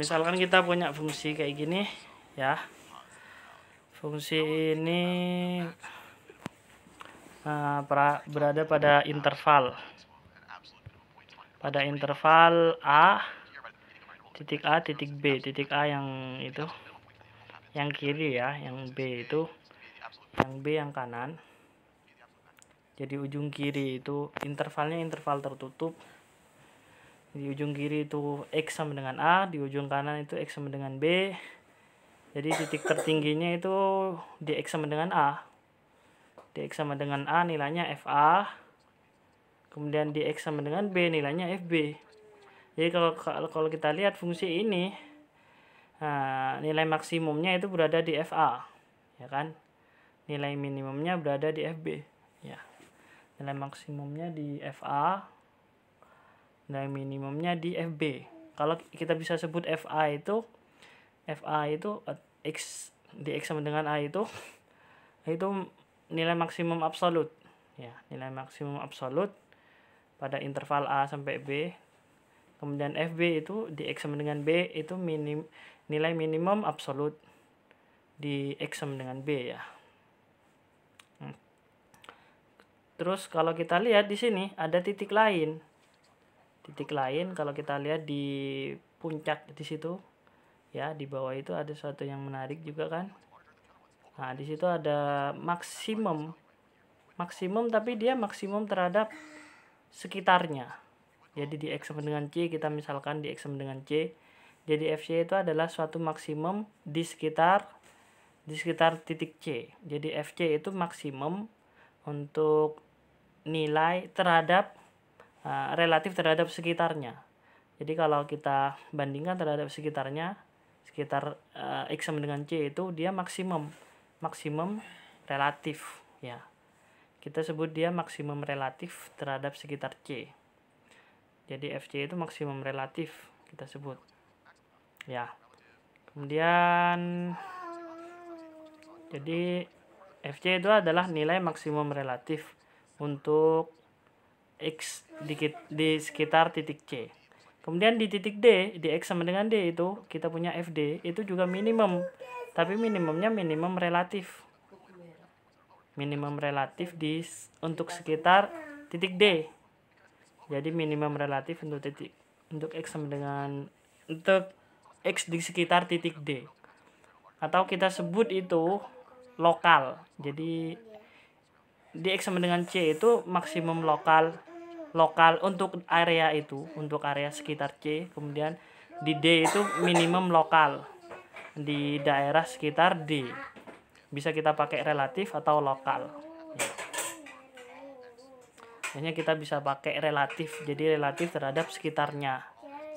misalkan kita punya fungsi kayak gini ya fungsi ini uh, berada pada interval pada interval A titik A titik B titik A yang itu yang kiri ya yang B itu yang B yang kanan jadi ujung kiri itu intervalnya interval tertutup di ujung kiri itu X sama dengan A di ujung kanan itu X sama dengan B jadi titik tertingginya itu di X sama dengan A di X sama dengan A nilainya FA kemudian di X sama dengan B nilainya FB jadi kalau kalau kita lihat fungsi ini nah, nilai maksimumnya itu berada di FA ya kan nilai minimumnya berada di FB ya nilai maksimumnya di FA nilai minimumnya di FB kalau kita bisa sebut FA itu FA itu eh, X di X sama dengan A itu itu nilai maksimum absolut ya nilai maksimum absolut pada interval A sampai B kemudian FB itu di X sama dengan B itu minim nilai minimum absolut di X sama dengan B ya hmm. terus kalau kita lihat di sini ada titik lain titik lain kalau kita lihat di puncak di situ ya di bawah itu ada sesuatu yang menarik juga kan nah di situ ada maksimum maksimum tapi dia maksimum terhadap sekitarnya jadi di x sama dengan c kita misalkan di x sama dengan c jadi fc itu adalah suatu maksimum di sekitar di sekitar titik c jadi fc itu maksimum untuk nilai terhadap Eh, relatif terhadap sekitarnya. Jadi kalau kita bandingkan terhadap sekitarnya, sekitar uh, X sama dengan C itu dia maksimum, maksimum relatif ya. Kita sebut dia maksimum relatif terhadap sekitar C. Jadi FC itu maksimum relatif kita sebut. Ya. Kemudian jadi FC itu adalah nilai maksimum relatif untuk X dikit di sekitar titik C. Kemudian di titik D, di X sama dengan D itu kita punya FD itu juga minimum. Tapi minimumnya minimum relatif. Minimum relatif di untuk sekitar titik D. Jadi minimum relatif untuk titik untuk X sama dengan untuk X di sekitar titik D. Atau kita sebut itu lokal. Jadi di X sama dengan C itu maksimum lokal lokal untuk area itu untuk area sekitar C kemudian di D itu minimum lokal di daerah sekitar D bisa kita pakai relatif atau lokal hanya kita bisa pakai relatif jadi relatif terhadap sekitarnya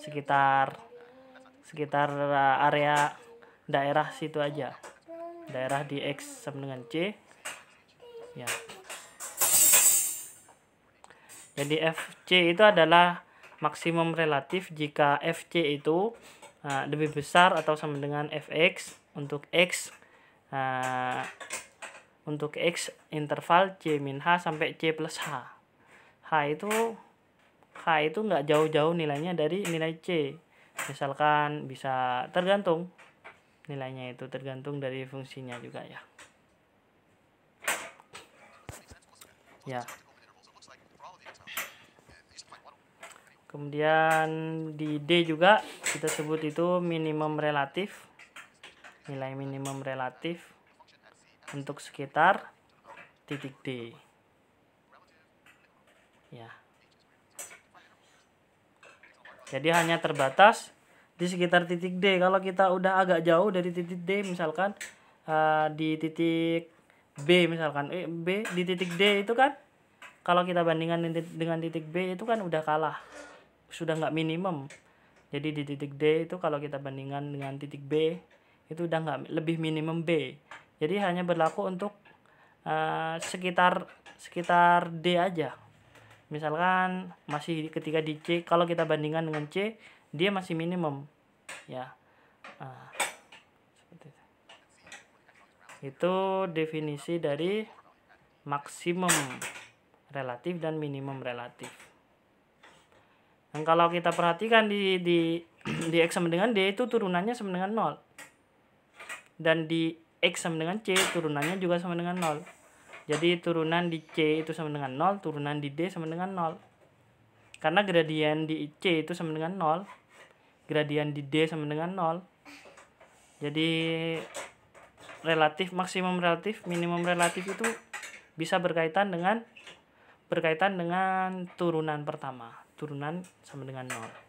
sekitar sekitar eh, area daerah situ aja daerah di X sama dengan C ya jadi FC itu adalah maksimum relatif jika FC itu uh, lebih besar atau sama dengan fx untuk x uh, untuk x interval c min h sampai c plus h. h itu h itu nggak jauh-jauh nilainya dari nilai c. Misalkan bisa tergantung nilainya itu tergantung dari fungsinya juga ya. Ya. kemudian di D juga kita sebut itu minimum relatif nilai minimum relatif untuk sekitar titik D ya jadi hanya terbatas di sekitar titik D kalau kita udah agak jauh dari titik D misalkan uh, di titik B misalkan eh, B di titik D itu kan kalau kita bandingkan dengan titik B itu kan udah kalah sudah nggak minimum jadi di titik D itu kalau kita bandingkan dengan titik B itu udah nggak lebih minimum B jadi hanya berlaku untuk uh, sekitar sekitar D aja misalkan masih ketika di C kalau kita bandingkan dengan C dia masih minimum ya nah, itu definisi dari maksimum relatif dan minimum relatif dan kalau kita perhatikan di di di x sama dengan d itu turunannya sama dengan 0. Dan di x sama dengan c turunannya juga sama dengan 0. Jadi turunan di c itu sama dengan 0, turunan di d sama dengan 0. Karena gradien di c itu sama dengan 0, gradien di d sama dengan 0. Jadi relatif maksimum relatif, minimum relatif itu bisa berkaitan dengan berkaitan dengan turunan pertama turunan sama dengan nol